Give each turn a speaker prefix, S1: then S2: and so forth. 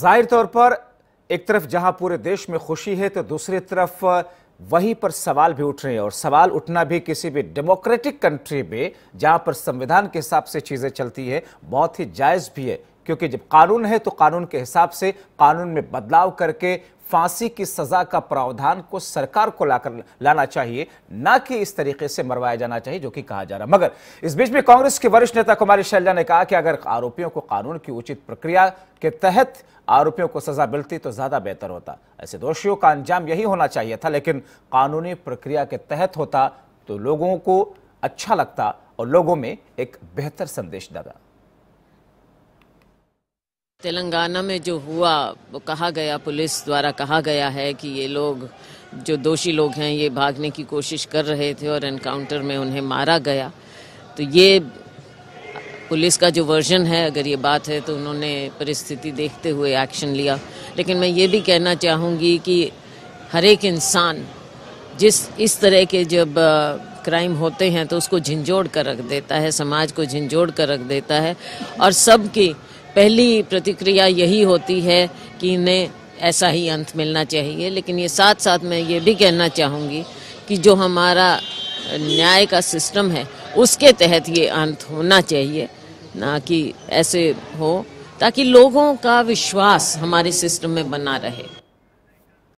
S1: जाहिर तौर पर एक तरफ जहां पूरे देश में खुशी है तो दूसरी तरफ वहीं पर सवाल भी उठ रहे हैं और सवाल उठना भी किसी भी डेमोक्रेटिक कंट्री में जहां पर संविधान के हिसाब से चीज़ें चलती है बहुत ही जायज़ भी है क्योंकि जब कानून है तो कानून के हिसाब से कानून में बदलाव करके फांसी की सजा का प्रावधान को सरकार को लाकर लाना चाहिए ना कि इस तरीके से मरवाया जाना चाहिए जो कि कहा जा रहा मगर इस बीच में कांग्रेस के वरिष्ठ नेता कुमारी शैलजा ने कहा कि अगर आरोपियों को कानून की उचित प्रक्रिया के तहत आरोपियों को सजा मिलती तो ज्यादा बेहतर होता ऐसे दोषियों का अंजाम यही होना चाहिए था लेकिन कानूनी प्रक्रिया के तहत होता तो लोगों को अच्छा लगता और लोगों में एक बेहतर संदेश दादा
S2: तेलंगाना में जो हुआ वो कहा गया पुलिस द्वारा कहा गया है कि ये लोग जो दोषी लोग हैं ये भागने की कोशिश कर रहे थे और एनकाउंटर में उन्हें मारा गया तो ये पुलिस का जो वर्जन है अगर ये बात है तो उन्होंने परिस्थिति देखते हुए एक्शन लिया लेकिन मैं ये भी कहना चाहूँगी कि हर एक इंसान जिस इस तरह के जब क्राइम होते हैं तो उसको झिंझोड़ कर रख देता है समाज को झिंझोड़ कर रख देता है और सबकी पहली प्रतिक्रिया यही होती है कि इन्हें ऐसा ही अंत मिलना चाहिए लेकिन ये साथ साथ मैं ये भी कहना चाहूँगी कि जो हमारा न्याय का सिस्टम है उसके तहत ये अंत होना चाहिए ना कि ऐसे हो ताकि लोगों का विश्वास हमारे सिस्टम में बना रहे